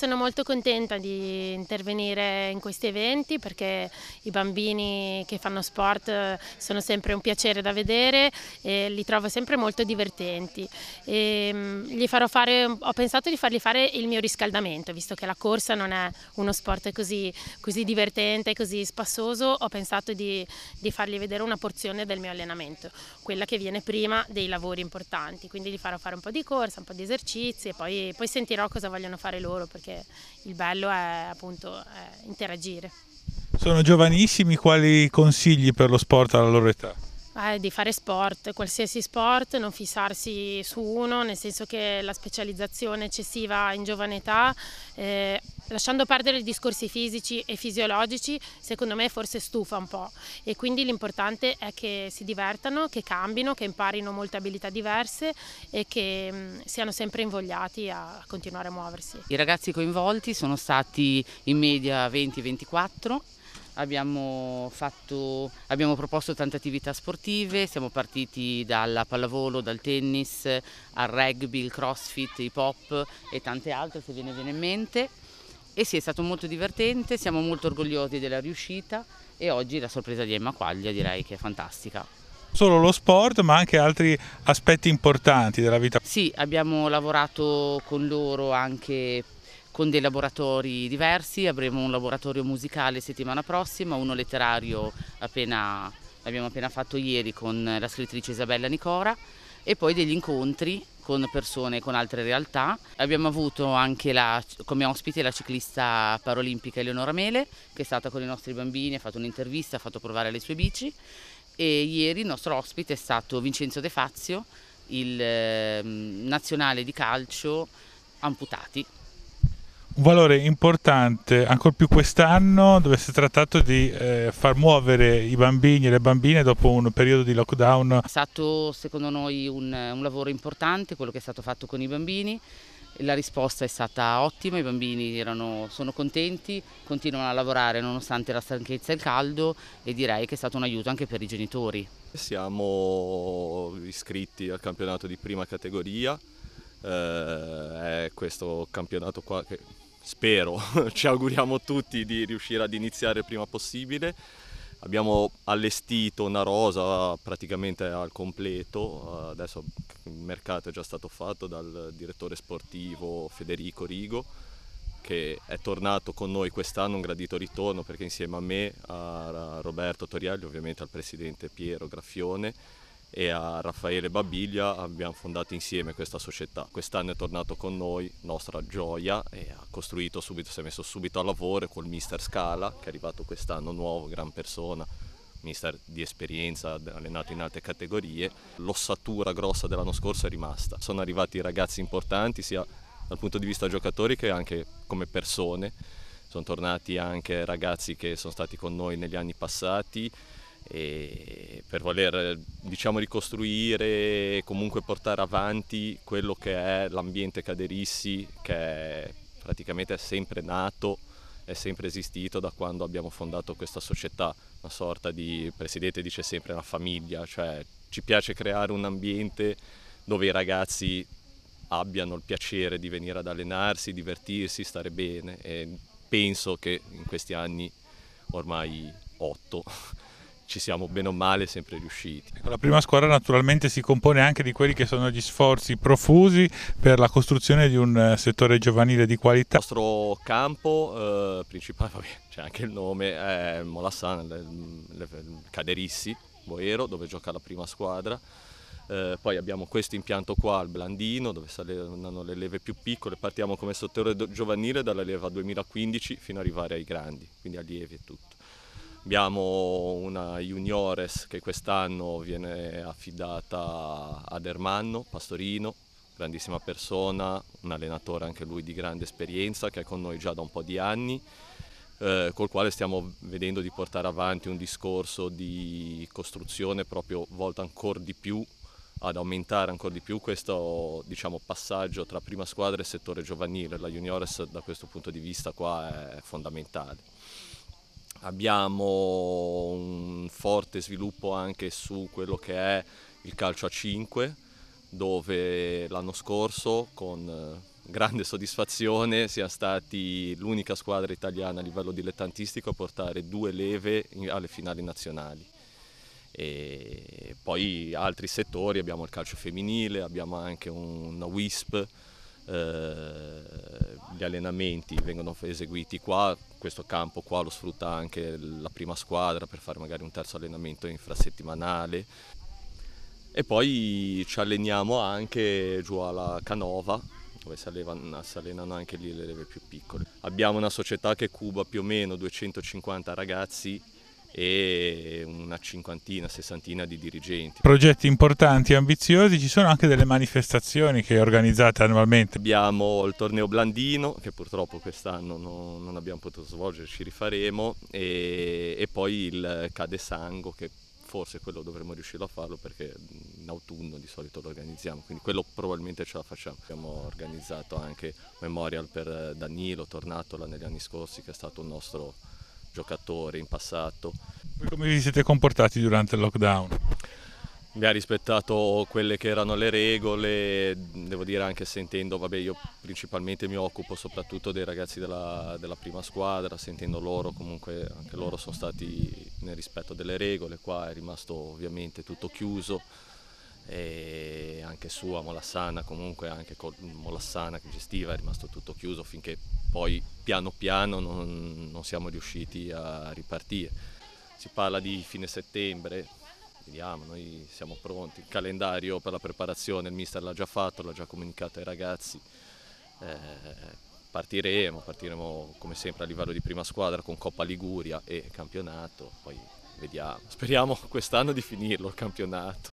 Sono molto contenta di intervenire in questi eventi perché i bambini che fanno sport eh, sono sempre un piacere da vedere e li trovo sempre molto divertenti. Ehm, fare, ho pensato di fargli fare il mio riscaldamento, visto che la corsa non è uno sport così, così divertente, così spassoso, ho pensato di, di fargli vedere una porzione del mio allenamento, quella che viene prima dei lavori importanti, quindi gli farò fare un po' di corsa, un po' di esercizi e poi, poi sentirò cosa vogliono fare loro perché perché il bello è appunto è interagire. Sono giovanissimi, quali consigli per lo sport alla loro età? Eh, di fare sport, qualsiasi sport, non fissarsi su uno, nel senso che la specializzazione eccessiva in giovane età eh, lasciando perdere i discorsi fisici e fisiologici, secondo me forse stufa un po' e quindi l'importante è che si divertano, che cambino, che imparino molte abilità diverse e che mh, mm, siano sempre invogliati a continuare a muoversi. I ragazzi coinvolti sono stati in media 20-24 Abbiamo, fatto, abbiamo, proposto tante attività sportive, siamo partiti dalla pallavolo, dal tennis, al rugby, il crossfit, hip hop e tante altre se ve ne viene in mente. E sì, è stato molto divertente, siamo molto orgogliosi della riuscita e oggi la sorpresa di Emma Quaglia direi che è fantastica solo lo sport ma anche altri aspetti importanti della vita. Sì, abbiamo lavorato con loro anche con dei laboratori diversi, avremo un laboratorio musicale settimana prossima, uno letterario appena, l'abbiamo appena fatto ieri con la scrittrice Isabella Nicora e poi degli incontri con persone, con altre realtà. Abbiamo avuto anche la, come ospite la ciclista parolimpica Eleonora Mele che è stata con i nostri bambini, ha fatto un'intervista, ha fatto provare le sue bici e ieri il nostro ospite è stato Vincenzo De Fazio, il ehm, nazionale di calcio amputati un valore importante, ancor più quest'anno, dove si è trattato di eh, far muovere i bambini e le bambine dopo un periodo di lockdown. È stato secondo noi un, un lavoro importante quello che è stato fatto con i bambini. La risposta è stata ottima, i bambini erano, sono contenti, continuano a lavorare nonostante la stanchezza e il caldo e direi che è stato un aiuto anche per i genitori. Siamo iscritti al campionato di prima categoria, eh, è questo campionato qua che spero, ci auguriamo tutti di riuscire ad iniziare il prima possibile. Abbiamo allestito una rosa praticamente al completo, adesso il mercato è già stato fatto dal direttore sportivo Federico Rigo che è tornato con noi quest'anno un gradito ritorno perché insieme a me, a Roberto Torielli, ovviamente al presidente Piero Graffione, e a Raffaele Babiglia abbiamo fondato insieme questa società. Quest'anno è tornato con noi, nostra gioia, e ha costruito subito, si è messo subito a lavoro col mister Scala, che è arrivato quest'anno nuovo, gran persona, mister di esperienza, allenato in altre categorie. L'ossatura grossa dell'anno scorso è rimasta. Sono arrivati ragazzi importanti sia dal punto di vista giocatori che anche come persone. Sono tornati anche ragazzi che sono stati con noi negli anni passati per voler diciamo, ricostruire e comunque portare avanti quello che è l'ambiente Caderissi che è praticamente è sempre nato, è sempre esistito da quando abbiamo fondato questa società, una sorta di, Presidente dice sempre, una famiglia, cioè ci piace creare un ambiente dove i ragazzi abbiano il piacere di venire ad allenarsi, divertirsi, stare bene e penso che in questi anni ormai 8 ci siamo bene o male sempre riusciti. Ecco, la prima squadra naturalmente si compone anche di quelli che sono gli sforzi profusi per la costruzione di un eh, settore giovanile di qualità. Il nostro campo eh, principale, vabbè, c'è anche il nome, è Molassan, Caderissi, Boero, dove gioca la prima squadra. Eh, poi abbiamo questo impianto qua al Blandino dove saranno le leve più piccole, partiamo come settore giovanile dalla leva 2015 fino ad arrivare ai grandi, quindi allievi e tutto. Abbiamo una juniores che quest'anno viene affidata ad Ermanno Pastorino, grandissima persona, un allenatore anche lui di grande esperienza che è con noi già da un po' di anni, eh, col quale stiamo vedendo di portare avanti un discorso di costruzione proprio volta ancora di più ad aumentare ancora di più questo diciamo, passaggio tra prima squadra e settore giovanile. La juniores da questo punto di vista qua è fondamentale. Abbiamo un forte sviluppo anche su quello che è il calcio a 5, dove l'anno scorso con eh, grande soddisfazione siamo stati l'unica squadra italiana a livello dilettantistico a portare due leve alle finali nazionali. E poi altri settori, abbiamo il calcio femminile, abbiamo anche una WISP eh, gli allenamenti vengono eseguiti qua, questo campo qua lo sfrutta anche la prima squadra per fare magari un terzo allenamento infrasettimanale e poi ci alleniamo anche giù alla Canova dove si allenano, si allenano anche lì le leve più piccole. Abbiamo una società che cuba più o meno 250 ragazzi e una cinquantina, sessantina di dirigenti. Progetti importanti e ambiziosi, ci sono anche delle manifestazioni che organizzate annualmente. Abbiamo il torneo Blandino che purtroppo quest'anno non, non abbiamo potuto svolgere, ci rifaremo e, e poi il Cade Sango che forse quello dovremmo riuscire a farlo perché in autunno di solito lo organizziamo, quindi quello probabilmente ce la facciamo. Abbiamo organizzato anche Memorial per Danilo Tornatola negli anni scorsi che è stato un nostro giocatori in passato. Come vi siete comportati durante il lockdown? Mi ha rispettato quelle che erano le regole, devo dire anche sentendo, vabbè io principalmente mi occupo soprattutto dei ragazzi della, della prima squadra, sentendo loro comunque anche loro sono stati nel rispetto delle regole, qua è rimasto ovviamente tutto chiuso, e anche sua Molassana, comunque anche con Molassana che gestiva è rimasto tutto chiuso finché poi piano piano non, non siamo riusciti a ripartire. Si parla di fine settembre, vediamo, noi siamo pronti, il calendario per la preparazione il mister l'ha già fatto, l'ha già comunicato ai ragazzi, eh, partiremo, partiremo come sempre a livello di prima squadra con Coppa Liguria e campionato, poi vediamo, speriamo quest'anno di finirlo il campionato.